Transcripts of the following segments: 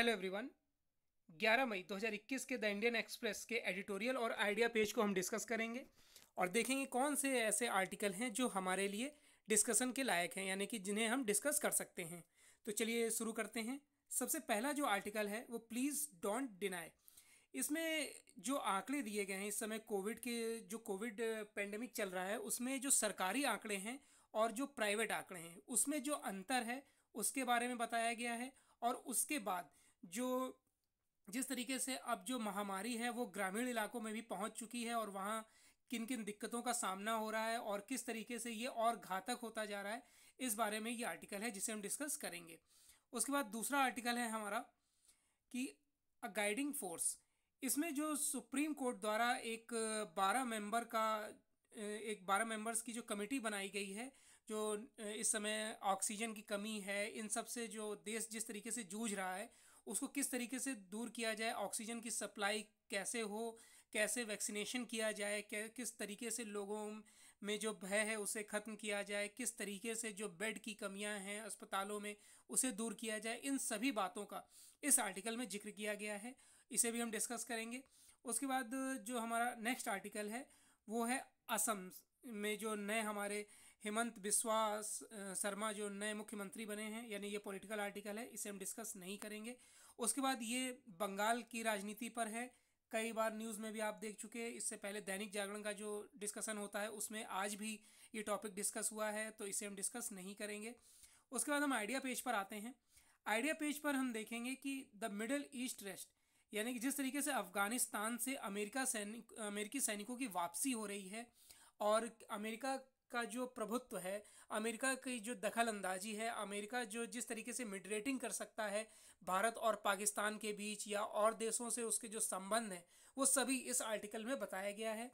hello everyone 11 मई 2021 के the Indian Express के एडिटोरियल और आइडिया पेज को हम डिस्कस करेंगे और देखेंगे कौन से ऐसे आर्टिकल हैं जो हमारे लिए डिस्कशन के लायक हैं यानी कि जिन्हें हम डिस्कस कर सकते हैं तो चलिए शुरू करते हैं सबसे पहला जो आर्टिकल है वो प्लीज़ डोंट डिनाई इसमें जो आंकड़े दिए गए हैं इस समय कोविड के जो कोविड पेंडेमिक चल रहा है उसमें जो सरकारी आंकड़े हैं और जो प्राइवेट आंकड़े हैं उसमें जो अंतर है उसके बारे में बताया गया है और उसके बाद जो जिस तरीके से अब जो महामारी है वो ग्रामीण इलाकों में भी पहुंच चुकी है और वहाँ किन किन दिक्कतों का सामना हो रहा है और किस तरीके से ये और घातक होता जा रहा है इस बारे में ये आर्टिकल है जिसे हम डिस्कस करेंगे उसके बाद दूसरा आर्टिकल है हमारा कि अ गाइडिंग फोर्स इसमें जो सुप्रीम कोर्ट द्वारा एक बारह मेंबर का एक बारह मेंबर्स की जो कमेटी बनाई गई है जो इस समय ऑक्सीजन की कमी है इन सब से जो देश जिस तरीके से जूझ रहा है उसको किस तरीके से दूर किया जाए ऑक्सीजन की सप्लाई कैसे हो कैसे वैक्सीनेशन किया जाए कै किस तरीके से लोगों में जो भय है उसे ख़त्म किया जाए किस तरीके से जो बेड की कमियां हैं अस्पतालों में उसे दूर किया जाए इन सभी बातों का इस आर्टिकल में जिक्र किया गया है इसे भी हम डिस्कस करेंगे उसके बाद जो हमारा नेक्स्ट आर्टिकल है वो है असम में जो नए हमारे हेमंत विश्वास शर्मा जो नए मुख्यमंत्री बने हैं यानी ये पॉलिटिकल आर्टिकल है इसे हम डिस्कस नहीं करेंगे उसके बाद ये बंगाल की राजनीति पर है कई बार न्यूज़ में भी आप देख चुके हैं इससे पहले दैनिक जागरण का जो डिस्कशन होता है उसमें आज भी ये टॉपिक डिस्कस हुआ है तो इसे हम डिस्कस नहीं करेंगे उसके बाद हम आइडिया पेज पर आते हैं आइडिया पेज पर हम देखेंगे कि द मिडल ईस्ट रेस्ट यानी कि जिस तरीके से अफ़गानिस्तान से अमेरिका सैनिक अमेरिकी सैनिकों की वापसी हो रही है और अमेरिका का जो प्रभुत्व है अमेरिका की जो दखल अंदाजी है अमेरिका जो जिस तरीके से मिडरेटिंग कर सकता है भारत और पाकिस्तान के बीच या और देशों से उसके जो संबंध हैं वो सभी इस आर्टिकल में बताया गया है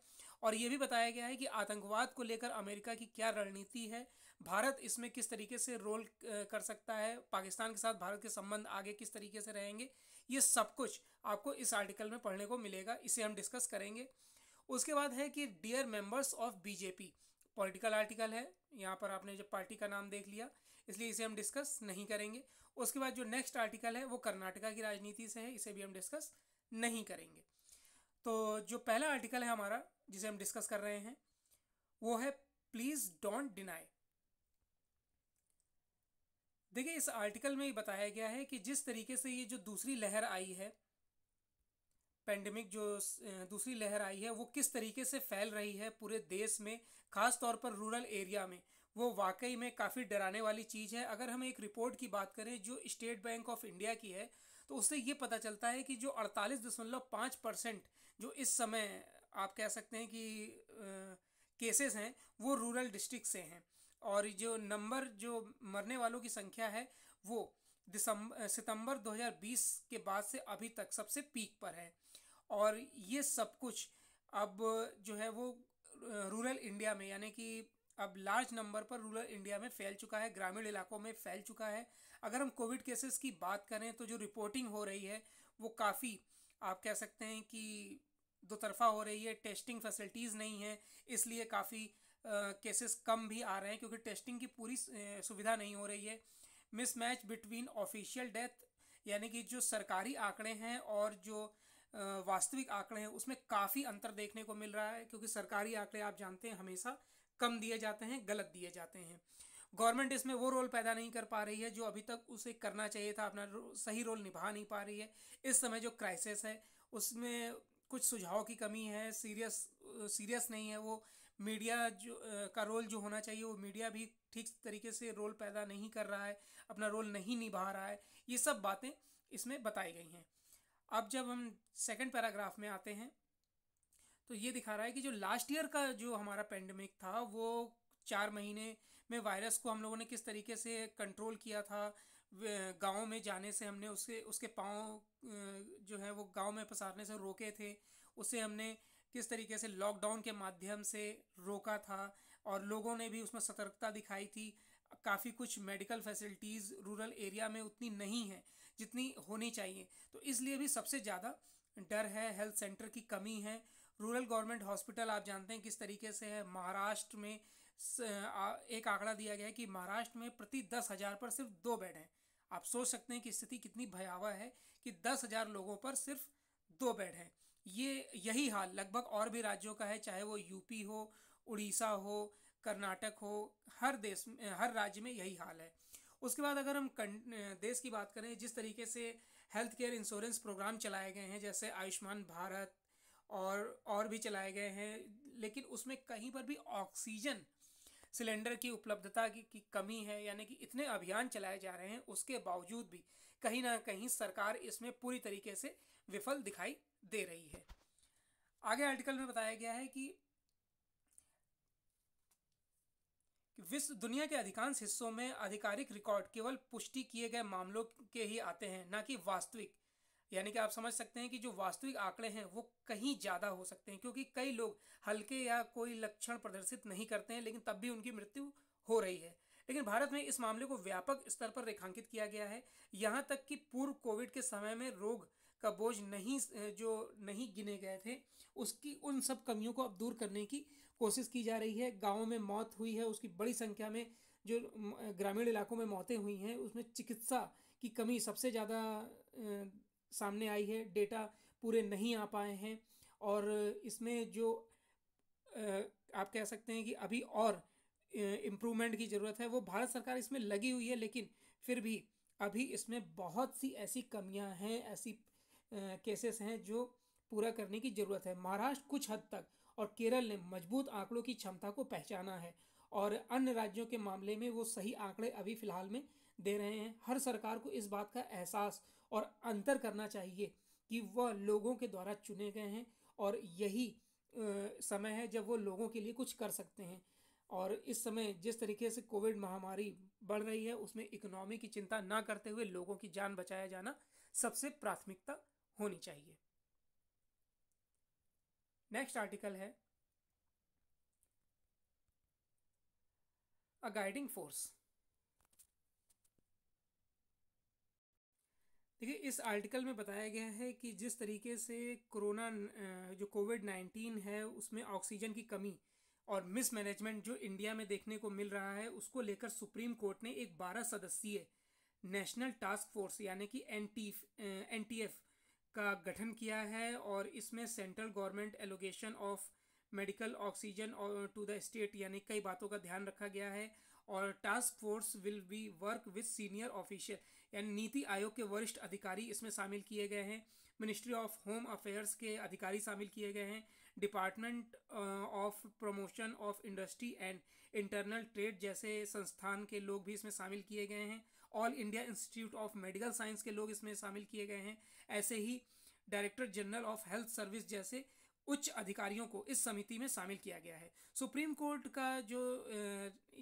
और ये भी बताया गया है कि आतंकवाद को लेकर अमेरिका की क्या रणनीति है भारत इसमें किस तरीके से रोल कर सकता है पाकिस्तान के साथ भारत के संबंध आगे किस तरीके से रहेंगे ये सब कुछ आपको इस आर्टिकल में पढ़ने को मिलेगा इसे हम डिस्कस करेंगे उसके बाद है कि dear members of BJP political article है यहाँ पर आपने जो पार्टी का नाम देख लिया इसलिए इसे हम डिस्कस नहीं करेंगे उसके बाद जो नेक्स्ट आर्टिकल है वो कर्नाटका की राजनीति से है इसे भी हम डिस्कस नहीं करेंगे तो जो पहला आर्टिकल है हमारा जिसे हम डिस्कस कर रहे हैं वो है प्लीज़ डोंट डिनाई देखिए इस आर्टिकल में बताया गया है कि जिस तरीके से ये जो दूसरी लहर आई है पेंडेमिक जो दूसरी लहर आई है वो किस तरीके से फैल रही है पूरे देश में ख़ास तौर पर रूरल एरिया में वो वाकई में काफ़ी डराने वाली चीज़ है अगर हम एक रिपोर्ट की बात करें जो स्टेट बैंक ऑफ इंडिया की है तो उससे ये पता चलता है कि जो अड़तालीस दशमलव पाँच परसेंट जो इस समय आप कह सकते हैं कि केसेस हैं वो रूरल डिस्ट्रिक्ट से हैं और जो नंबर जो मरने वालों की संख्या है वो दिसंबर सितंबर 2020 के बाद से अभी तक सबसे पीक पर है और ये सब कुछ अब जो है वो रूरल इंडिया में यानी कि अब लार्ज नंबर पर रूरल इंडिया में फैल चुका है ग्रामीण इलाकों में फैल चुका है अगर हम कोविड केसेस की बात करें तो जो रिपोर्टिंग हो रही है वो काफ़ी आप कह सकते हैं कि दो तरफा हो रही है टेस्टिंग फैसिलिटीज़ नहीं है इसलिए काफ़ी केसेस कम भी आ रहे हैं क्योंकि टेस्टिंग की पूरी सुविधा नहीं हो रही है मिसमैच बिटवीन ऑफिशियल डेथ यानी कि जो सरकारी आंकड़े हैं और जो वास्तविक आंकड़े हैं उसमें काफ़ी अंतर देखने को मिल रहा है क्योंकि सरकारी आंकड़े आप जानते हैं हमेशा कम दिए जाते हैं गलत दिए जाते हैं गवर्नमेंट इसमें वो रोल पैदा नहीं कर पा रही है जो अभी तक उसे करना चाहिए था अपना सही रोल निभा नहीं पा रही है इस समय जो क्राइसिस है उसमें कुछ सुझाव की कमी है सीरियस सीरियस नहीं है वो मीडिया जो का रोल जो होना चाहिए वो मीडिया भी ठीक तरीके से रोल पैदा नहीं कर रहा है अपना रोल नहीं निभा रहा है ये सब बातें इसमें बताई गई हैं अब जब हम सेकंड पैराग्राफ में आते हैं तो ये दिखा रहा है कि जो लास्ट ईयर का जो हमारा पेंडेमिक था वो चार महीने में वायरस को हम लोगों ने किस तरीके से कंट्रोल किया था गाँव में जाने से हमने उसके उसके पाँव जो है वो गाँव में पसारने से रोके थे उसे हमने किस तरीके से लॉकडाउन के माध्यम से रोका था और लोगों ने भी उसमें सतर्कता दिखाई थी काफ़ी कुछ मेडिकल फैसिलिटीज़ रूरल एरिया में उतनी नहीं है जितनी होनी चाहिए तो इसलिए भी सबसे ज़्यादा डर है हेल्थ सेंटर की कमी है रूरल गवर्नमेंट हॉस्पिटल आप जानते हैं किस तरीके से है महाराष्ट्र में एक आंकड़ा दिया गया है कि महाराष्ट्र में प्रति दस हज़ार पर सिर्फ दो बेड हैं आप सोच सकते हैं कि स्थिति कितनी भयावह है कि दस हज़ार लोगों पर सिर्फ दो बेड हैं ये यही हाल लगभग और भी राज्यों का है चाहे वो यूपी हो उड़ीसा हो कर्नाटक हो हर देश में हर राज्य में यही हाल है उसके बाद अगर हम देश की बात करें जिस तरीके से हेल्थ केयर इंश्योरेंस प्रोग्राम चलाए गए हैं जैसे आयुष्मान भारत और और भी चलाए गए हैं लेकिन उसमें कहीं पर भी ऑक्सीजन सिलेंडर की उपलब्धता की, की कमी है यानी कि इतने अभियान चलाए जा रहे हैं उसके बावजूद भी कहीं ना कहीं सरकार इसमें पूरी तरीके से विफल दिखाई दे रही है आगे आर्टिकल में बताया गया है कि विश्व दुनिया के अधिकांश हिस्सों में आधिकारिक रिकॉर्ड केवल पुष्टि किए गए मामलों के ही आते हैं ना कि वास्तविक यानी कि आप समझ सकते हैं कि जो वास्तविक आंकड़े हैं वो कहीं ज़्यादा हो सकते हैं क्योंकि कई लोग हल्के या कोई लक्षण प्रदर्शित नहीं करते हैं लेकिन तब भी उनकी मृत्यु हो रही है लेकिन भारत में इस मामले को व्यापक स्तर पर रेखांकित किया गया है यहाँ तक कि पूर्व कोविड के समय में रोग का बोझ नहीं जो नहीं गिने गए थे उसकी उन सब कमियों को अब दूर करने की कोशिश की जा रही है गाँव में मौत हुई है उसकी बड़ी संख्या में जो ग्रामीण इलाकों में मौतें हुई हैं उसमें चिकित्सा की कमी सबसे ज़्यादा सामने आई है डेटा पूरे नहीं आ पाए हैं और इसमें जो आप कह सकते हैं कि अभी और इम्प्रूवमेंट की ज़रूरत है वो भारत सरकार इसमें लगी हुई है लेकिन फिर भी अभी इसमें बहुत सी ऐसी कमियां हैं ऐसी केसेस हैं जो पूरा करने की ज़रूरत है महाराष्ट्र कुछ हद तक और केरल ने मजबूत आंकड़ों की क्षमता को पहचाना है और अन्य राज्यों के मामले में वो सही आंकड़े अभी फ़िलहाल में दे रहे हैं हर सरकार को इस बात का एहसास और अंतर करना चाहिए कि वह लोगों के द्वारा चुने गए हैं और यही समय है जब वो लोगों के लिए कुछ कर सकते हैं और इस समय जिस तरीके से कोविड महामारी बढ़ रही है उसमें इकोनॉमी की चिंता ना करते हुए लोगों की जान बचाया जाना सबसे प्राथमिकता होनी चाहिए नेक्स्ट आर्टिकल है अ गाइडिंग फोर्स देखिए इस आर्टिकल में बताया गया है कि जिस तरीके से कोरोना जो कोविड नाइन्टीन है उसमें ऑक्सीजन की कमी और मिसमैनेजमेंट जो इंडिया में देखने को मिल रहा है उसको लेकर सुप्रीम कोर्ट ने एक बारह सदस्यीय नेशनल टास्क फोर्स यानी कि N T N T F का गठन किया है और इसमें central government allocation of medical oxygen और टू द स्टेट यानी कई बातों का ध्यान रखा गया है और task force will be work with senior official यानी नीति आयोग के वरिष्ठ अधिकारी इसमें शामिल किए गए हैं मिनिस्ट्री ऑफ होम अफेयर्स के अधिकारी शामिल किए गए हैं department of promotion of industry and internal trade जैसे संस्थान के लोग भी इसमें शामिल किए गए हैं all India institute of medical science के लोग इसमें शामिल किए गए हैं ऐसे ही director general of health service जैसे उच्च अधिकारियों को इस समिति में शामिल किया गया है सुप्रीम कोर्ट का जो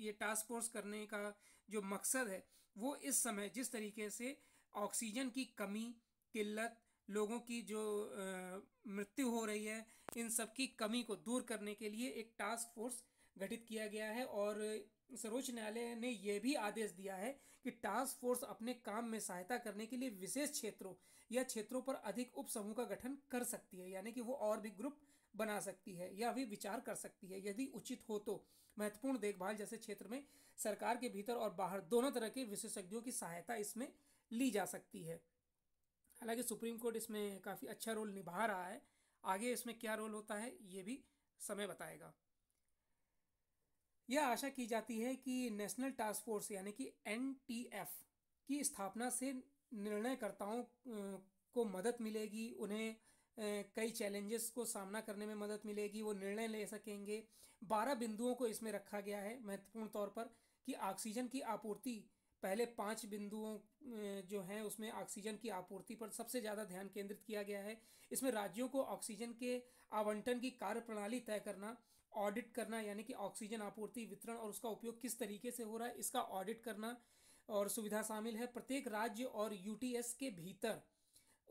ये टास्क फोर्स करने का जो मकसद है वो इस समय जिस तरीके से ऑक्सीजन की कमी किल्लत लोगों की जो मृत्यु हो रही है इन सब की कमी को दूर करने के लिए एक टास्क फोर्स गठित किया गया है और सर्वोच्च न्यायालय ने यह भी आदेश दिया है कि टास्क फोर्स अपने काम में सहायता करने के लिए विशेष क्षेत्रों या क्षेत्रों पर अधिक उप समूह का गठन कर सकती है यानी कि वो और भी ग्रुप बना सकती है या भी विचार कर सकती है यदि उचित हो तो महत्वपूर्ण देखभाल जैसे क्षेत्र में सरकार के भीतर और बाहर दोनों तरह के विशेषज्ञों की सहायता इसमें ली जा सकती है हालांकि सुप्रीम कोर्ट इसमें काफ़ी अच्छा रोल निभा रहा है आगे इसमें क्या रोल होता है ये भी समय बताएगा यह आशा की जाती है कि नेशनल टास्क फोर्स यानी कि एन की स्थापना से निर्णयकर्ताओं को मदद मिलेगी उन्हें कई चैलेंजेस को सामना करने में मदद मिलेगी वो निर्णय ले सकेंगे बारह बिंदुओं को इसमें रखा गया है महत्वपूर्ण तौर पर कि ऑक्सीजन की आपूर्ति पहले पांच बिंदुओं जो हैं उसमें ऑक्सीजन की आपूर्ति पर सबसे ज़्यादा ध्यान केंद्रित किया गया है इसमें राज्यों को ऑक्सीजन के आवंटन की कार्य प्रणाली तय करना ऑडिट करना यानी कि ऑक्सीजन आपूर्ति वितरण और उसका उपयोग किस तरीके से हो रहा है इसका ऑडिट करना और सुविधा शामिल है प्रत्येक राज्य और यूटीएस के भीतर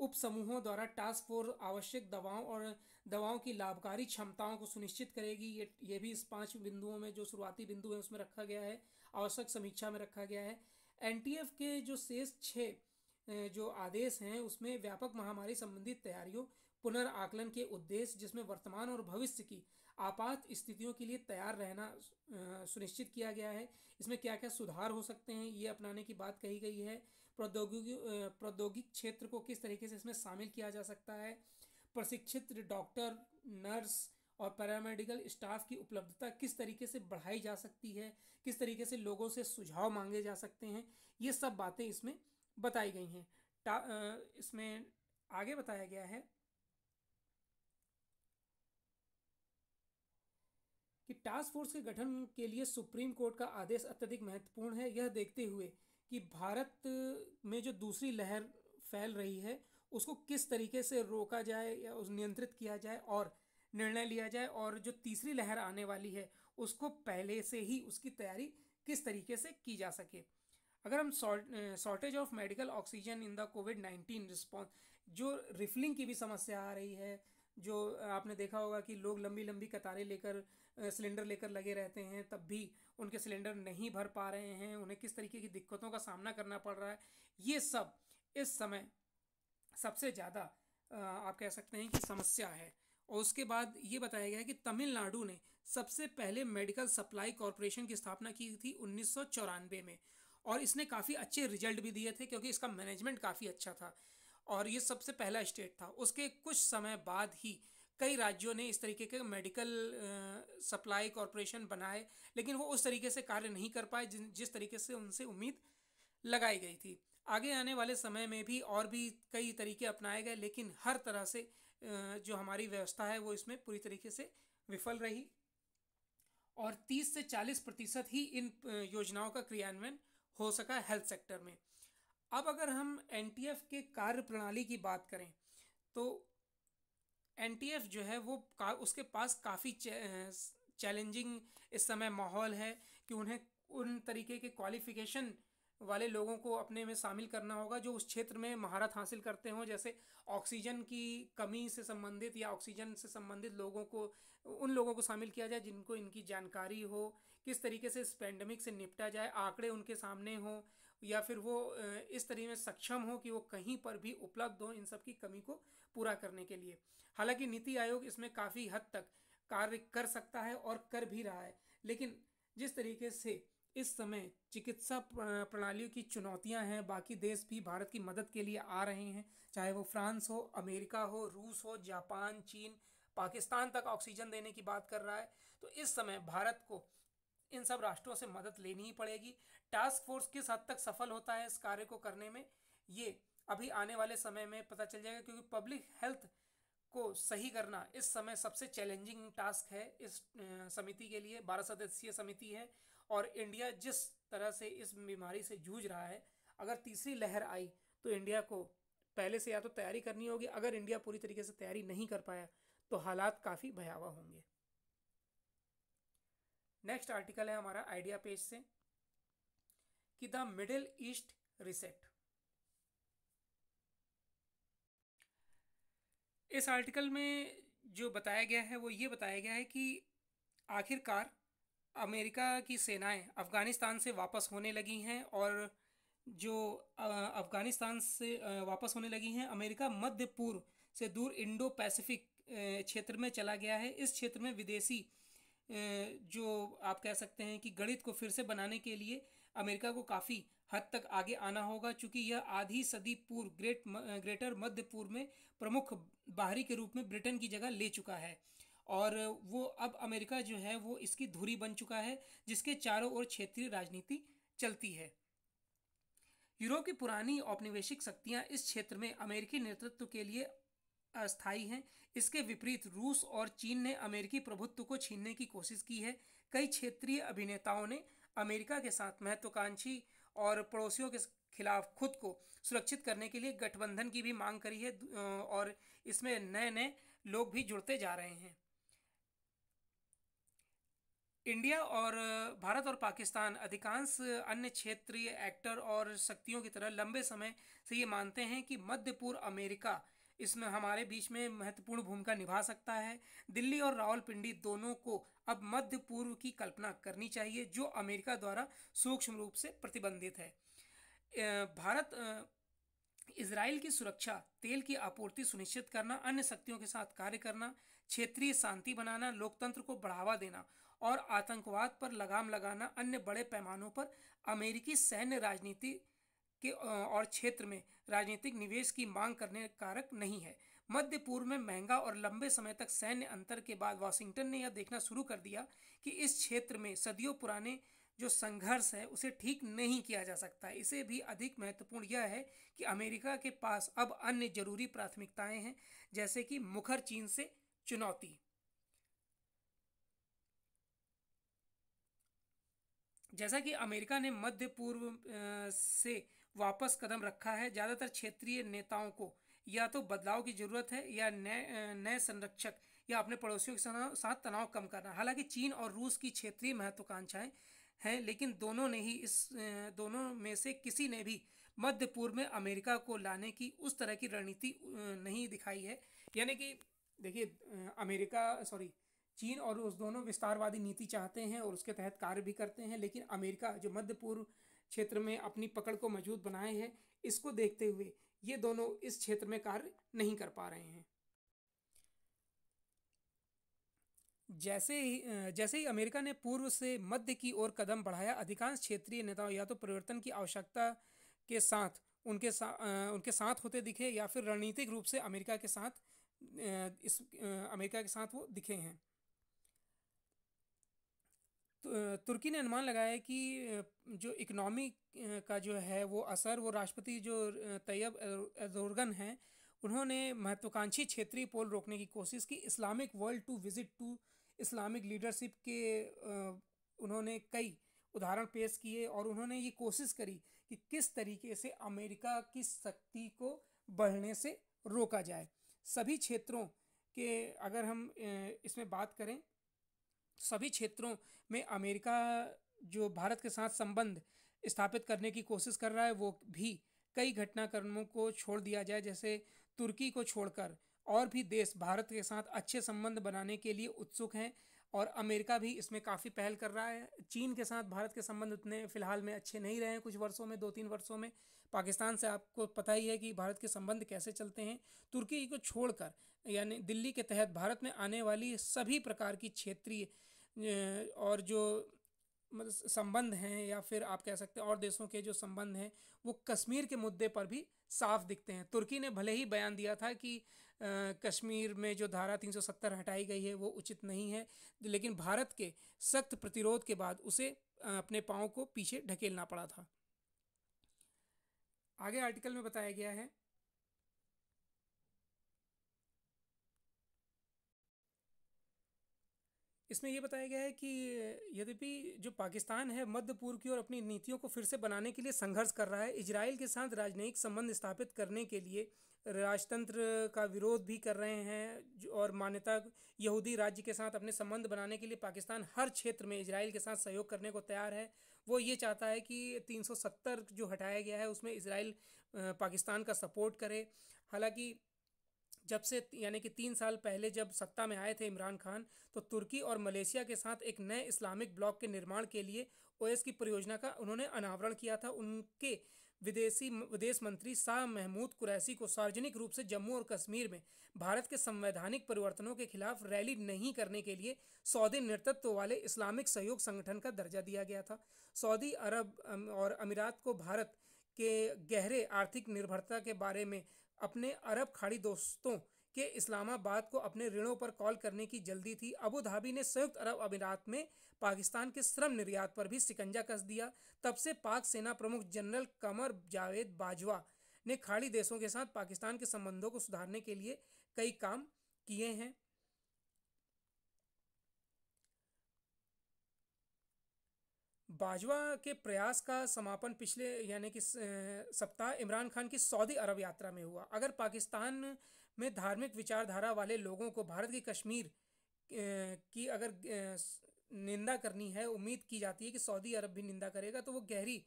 उप समूहों द्वारा टास्क फोर्स आवश्यक दवाओं और दवाओं की लाभकारी क्षमताओं को सुनिश्चित करेगी ये ये भी इस पांच बिंदुओं में जो शुरुआती बिंदु है उसमें रखा गया है आवश्यक समीक्षा में रखा गया है एन के जो शेष छः जो आदेश हैं उसमें व्यापक महामारी संबंधित तैयारियों पुनर्आकलन के उद्देश्य जिसमें वर्तमान और भविष्य की आपात स्थितियों के लिए तैयार रहना सुनिश्चित किया गया है इसमें क्या क्या सुधार हो सकते हैं ये अपनाने की बात कही गई है प्रौद्योगिक प्रौद्योगिक क्षेत्र को किस तरीके से इसमें शामिल किया जा सकता है प्रशिक्षित डॉक्टर नर्स और पैरामेडिकल स्टाफ की उपलब्धता किस तरीके से बढ़ाई जा सकती है किस तरीके से लोगों से सुझाव मांगे जा सकते हैं ये सब बातें इसमें बताई गई हैं इसमें आगे बताया गया है कि टास्क फोर्स के गठन के लिए सुप्रीम कोर्ट का आदेश अत्यधिक महत्वपूर्ण है यह देखते हुए कि भारत में जो दूसरी लहर फैल रही है उसको किस तरीके से रोका जाए या उस नियंत्रित किया जाए और निर्णय लिया जाए और जो तीसरी लहर आने वाली है उसको पहले से ही उसकी तैयारी किस तरीके से की जा सके अगर हम shortage of medical oxygen in the covid nineteen response जो रिफलिंग की भी समस्या आ रही है जो आपने देखा होगा कि लोग लंबी लंबी कतारें लेकर सिलेंडर लेकर लगे रहते हैं तब भी उनके सिलेंडर नहीं भर पा रहे हैं उन्हें किस तरीके की दिक्कतों का सामना करना पड़ रहा है ये सब इस समय सबसे ज़्यादा आप कह सकते हैं कि समस्या है और उसके बाद ये बताया गया है कि तमिलनाडु ने सबसे पहले मेडिकल सप्लाई कॉरपोरेशन की स्थापना की थी उन्नीस में और इसने काफ़ी अच्छे रिजल्ट भी दिए थे क्योंकि इसका मैनेजमेंट काफ़ी अच्छा था और ये सबसे पहला स्टेट था उसके कुछ समय बाद ही कई राज्यों ने इस तरीके के मेडिकल सप्लाई कॉरपोरेशन बनाए लेकिन वो उस तरीके से कार्य नहीं कर पाए जिन जिस तरीके से उनसे उम्मीद लगाई गई थी आगे आने वाले समय में भी और भी कई तरीके अपनाए गए लेकिन हर तरह से जो हमारी व्यवस्था है वो इसमें पूरी तरीके से विफल रही और 30 से 40 प्रतिशत ही इन योजनाओं का क्रियान्वयन हो सका हेल्थ सेक्टर में अब अगर हम एन के कार्य प्रणाली की बात करें तो एन जो है वो का, उसके पास काफ़ी चैलेंजिंग इस समय माहौल है कि उन्हें उन तरीके के क्वालिफिकेशन वाले लोगों को अपने में शामिल करना होगा जो उस क्षेत्र में महारत हासिल करते हों जैसे ऑक्सीजन की कमी से संबंधित या ऑक्सीजन से संबंधित लोगों को उन लोगों को शामिल किया जाए जिनको इनकी जानकारी हो किस तरीके से इस पेंडेमिक से निपटा जाए आंकड़े उनके सामने हों या फिर वो इस तरीके में सक्षम हो कि वो कहीं पर भी उपलब्ध हो इन सब की कमी को पूरा करने के लिए हालांकि नीति आयोग इसमें काफ़ी हद तक कार्य कर सकता है और कर भी रहा है लेकिन जिस तरीके से इस समय चिकित्सा प्रणालियों की चुनौतियां हैं बाकी देश भी भारत की मदद के लिए आ रहे हैं चाहे वो फ्रांस हो अमेरिका हो रूस हो जापान चीन पाकिस्तान तक ऑक्सीजन देने की बात कर रहा है तो इस समय भारत को इन सब राष्ट्रों से मदद लेनी ही पड़ेगी टास्क फोर्स किस हद तक सफल होता है इस कार्य को करने में ये अभी आने वाले समय में पता चल जाएगा क्योंकि पब्लिक हेल्थ को सही करना इस समय सबसे चैलेंजिंग टास्क है इस समिति के लिए बारह सदस्यीय समिति है और इंडिया जिस तरह से इस बीमारी से जूझ रहा है अगर तीसरी लहर आई तो इंडिया को पहले से या तो तैयारी करनी होगी अगर इंडिया पूरी तरीके से तैयारी नहीं कर पाया तो हालात काफ़ी भयावह होंगे नेक्स्ट आर्टिकल है हमारा आइडिया पेज से कि द मिडिल ईस्ट रिसेट इस आर्टिकल में जो बताया गया है वो ये बताया गया है कि आखिरकार अमेरिका की सेनाएं अफ़गानिस्तान से वापस होने लगी हैं और जो अफ़गानिस्तान से वापस होने लगी हैं अमेरिका मध्य पूर्व से दूर इंडो पैसिफिक क्षेत्र में चला गया है इस क्षेत्र में विदेशी जो आप कह सकते हैं कि गणित को फिर से बनाने के लिए अमेरिका को काफ़ी हद तक आगे आना होगा चूंकि यह आधी सदी पूर्व ग्रेट ग्रेटर मध्य पूर्व में प्रमुख बाहरी के रूप में ब्रिटेन की जगह ले चुका है और वो अब अमेरिका जो है वो इसकी धुरी बन चुका है जिसके चारों ओर क्षेत्रीय राजनीति चलती है यूरोप की पुरानी औपनिवेशिक शक्तियां इस क्षेत्र में अमेरिकी नेतृत्व के लिए अस्थाई हैं इसके विपरीत रूस और चीन ने अमेरिकी प्रभुत्व को छीनने की कोशिश की है कई क्षेत्रीय अभिनेताओं ने अमेरिका के साथ महत्वाकांक्षी और पड़ोसियों के खिलाफ खुद को सुरक्षित करने के लिए गठबंधन की भी मांग करी है और इसमें नए नए लोग भी जुड़ते जा रहे हैं इंडिया और भारत और पाकिस्तान अधिकांश अन्य क्षेत्रीय एक्टर और शक्तियों की तरह लंबे समय से ये मानते हैं कि मध्य पूर्व अमेरिका इसमें हमारे बीच में महत्वपूर्ण भूमिका निभा सकता है दिल्ली और रावलपिंडी दोनों को अब मध्य पूर्व की कल्पना करनी चाहिए जो अमेरिका द्वारा सूक्ष्म रूप से प्रतिबंधित है भारत इसराइल की सुरक्षा तेल की आपूर्ति सुनिश्चित करना अन्य शक्तियों के साथ कार्य करना क्षेत्रीय शांति बनाना लोकतंत्र को बढ़ावा देना और आतंकवाद पर लगाम लगाना अन्य बड़े पैमानों पर अमेरिकी सैन्य राजनीति के और क्षेत्र में राजनीतिक निवेश की मांग करने कारक नहीं है मध्य पूर्व में महंगा और लंबे समय तक सैन्य अंतर के बाद वाशिंगटन ने यह देखना शुरू कर दिया कि इस क्षेत्र में सदियों पुराने जो संघर्ष है उसे ठीक नहीं किया जा सकता इसे भी अधिक महत्वपूर्ण यह है कि अमेरिका के पास अब अन्य जरूरी प्राथमिकताएं हैं जैसे कि मुखर चीन से चुनौती जैसा कि अमेरिका ने मध्य पूर्व से वापस कदम रखा है ज़्यादातर क्षेत्रीय नेताओं को या तो बदलाव की जरूरत है या नए नए संरक्षक या अपने पड़ोसियों के साथ तनाव कम करना हालांकि चीन और रूस की क्षेत्रीय महत्वाकांक्षाएं हैं लेकिन दोनों ने ही इस दोनों में से किसी ने भी मध्य पूर्व में अमेरिका को लाने की उस तरह की रणनीति नहीं दिखाई है यानी कि देखिए अमेरिका सॉरी चीन और उस दोनों विस्तारवादी नीति चाहते हैं और उसके तहत कार्य भी करते हैं लेकिन अमेरिका जो मध्य पूर्व क्षेत्र में अपनी पकड़ को मजबूत बनाए हैं इसको देखते हुए ये दोनों इस क्षेत्र में कार्य नहीं कर पा रहे हैं जैसे ही जैसे ही अमेरिका ने पूर्व से मध्य की ओर कदम बढ़ाया अधिकांश क्षेत्रीय नेताओं या तो परिवर्तन की आवश्यकता के साथ उनके सा, उनके साथ होते दिखे या फिर रणनीतिक रूप से अमेरिका के साथ इस अमेरिका के साथ वो दिखे हैं तुर्की ने अनुमान लगाया है कि जो इकनॉमी का जो है वो असर वो राष्ट्रपति जो तैयब एर्दोगन हैं उन्होंने महत्वाकांक्षी क्षेत्रीय पोल रोकने की कोशिश की Islamic world to visit to Islamic leadership के उन्होंने कई उदाहरण पेश किए और उन्होंने ये कोशिश करी कि किस तरीके से अमेरिका की शक्ति को बढ़ने से रोका जाए सभी क्षेत्रों के अगर हम इसमें बात करें सभी क्षेत्रों में अमेरिका जो भारत के साथ संबंध स्थापित करने की कोशिश कर रहा है वो भी कई घटनाक्रमों को छोड़ दिया जाए जैसे तुर्की को छोड़कर और भी देश भारत के साथ अच्छे संबंध बनाने के लिए उत्सुक हैं और अमेरिका भी इसमें काफ़ी पहल कर रहा है चीन के साथ भारत के संबंध उतने फ़िलहाल में अच्छे नहीं रहे हैं कुछ वर्षों में दो तीन वर्षों में पाकिस्तान से आपको पता ही है कि भारत के संबंध कैसे चलते हैं तुर्की को छोड़कर यानी दिल्ली के तहत भारत में आने वाली सभी प्रकार की क्षेत्रीय और जो मतलब संबंध हैं या फिर आप कह सकते हैं और देशों के जो संबंध हैं वो कश्मीर के मुद्दे पर भी साफ दिखते हैं तुर्की ने भले ही बयान दिया था कि कश्मीर में जो धारा 370 हटाई गई है वो उचित नहीं है लेकिन भारत के सख्त प्रतिरोध के बाद उसे अपने पाँव को पीछे ढकेलना पड़ा था आगे आर्टिकल में बताया गया है इसमें यह बताया गया है कि यद्यपि जो पाकिस्तान है मध्य पूर्व की ओर अपनी नीतियों को फिर से बनाने के लिए संघर्ष कर रहा है इजराइल के साथ राजनयिक संबंध स्थापित करने के लिए राजतंत्र का विरोध भी कर रहे हैं और मान्यता यहूदी राज्य के साथ अपने संबंध बनाने के लिए पाकिस्तान हर क्षेत्र में इसराइल के साथ सहयोग करने को तैयार है वो ये चाहता है कि 370 जो हटाया गया है उसमें इसराइल पाकिस्तान का सपोर्ट करे हालांकि जब से यानी कि तीन साल पहले जब सत्ता में आए थे इमरान खान तो तुर्की और मलेशिया के साथ एक नए इस्लामिक ब्लॉक के निर्माण के लिए ओएस की परियोजना का उन्होंने अनावरण किया था उनके विदेशी विदेश मंत्री शाह महमूद कुरैसी को सार्वजनिक रूप से जम्मू और कश्मीर में भारत के संवैधानिक परिवर्तनों के खिलाफ रैली नहीं करने के लिए सऊदी नेतृत्व वाले इस्लामिक सहयोग संगठन का दर्जा दिया गया था सऊदी अरब और अमीरात को भारत के गहरे आर्थिक निर्भरता के बारे में अपने अरब खाड़ी दोस्तों के इस्लामाबाद को अपने ऋणों पर कॉल करने की जल्दी थी अबू धाबी ने संयुक्त अरब अमीरात में पाकिस्तान के श्रम निर्यात पर भी सिकंजा कस दिया तब से पाक सेना प्रमुख जनरल कमर जावेद बाजवा ने खाड़ी देशों के साथ पाकिस्तान के संबंधों को सुधारने के लिए कई काम किए हैं बाजवा के प्रयास का समापन पिछले यानी कि सप्ताह इमरान खान की सऊदी अरब यात्रा में हुआ अगर पाकिस्तान में धार्मिक विचारधारा वाले लोगों को भारत की कश्मीर की अगर निंदा करनी है उम्मीद की जाती है कि सऊदी अरब भी निंदा करेगा तो वो गहरी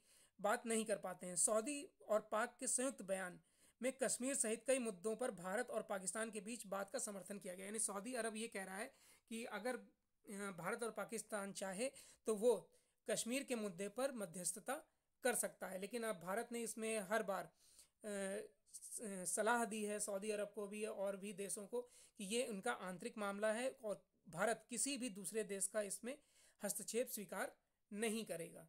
बात नहीं कर पाते हैं सऊदी और पाक के संयुक्त बयान में कश्मीर सहित कई मुद्दों पर भारत और पाकिस्तान के बीच बात का समर्थन किया गया यानी सऊदी अरब ये कह रहा है कि अगर भारत और पाकिस्तान चाहे तो वो कश्मीर के मुद्दे पर मध्यस्थता कर सकता है लेकिन अब भारत ने इसमें हर बार सलाह दी है सऊदी अरब को भी और भी देशों को कि ये उनका आंतरिक मामला है और भारत किसी भी दूसरे देश का इसमें हस्तक्षेप स्वीकार नहीं करेगा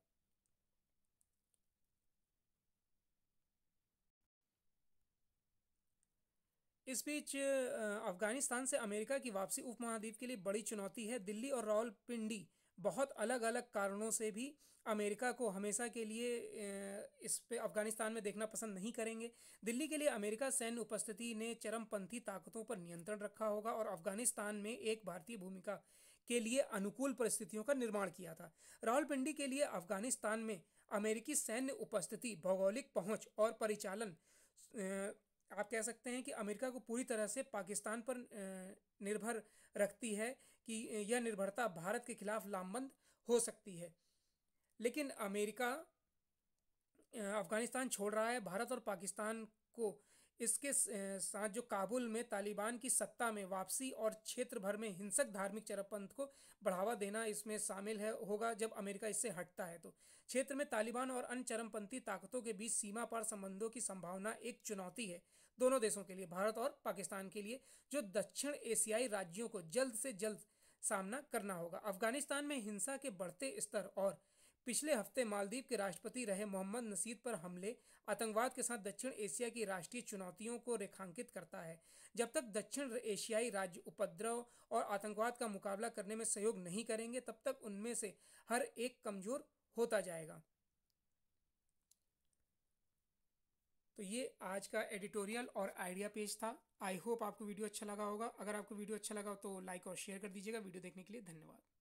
इस बीच अफगानिस्तान से अमेरिका की वापसी उपमहाद्वीप के लिए बड़ी चुनौती है दिल्ली और रावलपिंडी बहुत अलग अलग कारणों से भी अमेरिका को हमेशा के लिए इस पे अफगानिस्तान में देखना पसंद नहीं करेंगे दिल्ली के लिए अमेरिका सैन्य उपस्थिति ने चरमपंथी ताकतों पर नियंत्रण रखा होगा और अफगानिस्तान में एक भारतीय भूमिका के लिए अनुकूल परिस्थितियों का निर्माण किया था रावलपिंडी के लिए अफगानिस्तान में अमेरिकी सैन्य उपस्थिति भौगोलिक पहुंच और परिचालन आप कह सकते हैं कि अमेरिका को पूरी तरह से पाकिस्तान पर निर्भर रखती है कि यह निर्भरता भारत के खिलाफ लामबंद हो सकती है लेकिन अमेरिका अफगानिस्तान छोड़ रहा है भारत और पाकिस्तान को इसके साथ जो काबुल में तालिबान की सत्ता में वापसी और क्षेत्र भर में हिंसक धार्मिक चरपंथ को बढ़ावा देना इसमें शामिल है होगा जब अमेरिका इससे हटता है तो क्षेत्र में तालिबान और अन्य चरमपंथी ताकतों के बीच सीमा पार संबंधों की संभावना एक चुनौती है दोनों देशों के लिए भारत और पाकिस्तान के लिए जो दक्षिण एशियाई राज्यों को जल्द से जल्द सामना करना होगा अफगानिस्तान में हिंसा के बढ़ते स्तर और पिछले हफ्ते मालदीव के राष्ट्रपति रहे मोहम्मद नसीद पर हमले आतंकवाद के साथ दक्षिण एशिया की राष्ट्रीय चुनौतियों को रेखांकित करता है जब तक दक्षिण एशियाई राज्य उपद्रव और आतंकवाद का मुकाबला करने में सहयोग नहीं करेंगे तब तक उनमें से हर एक कमजोर होता जाएगा तो ये आज का एडिटोरियल और आइडिया पेज था आई होप आपको वीडियो अच्छा लगा होगा अगर आपको वीडियो अच्छा लगा तो लाइक और शेयर कर दीजिएगा वीडियो देखने के लिए धन्यवाद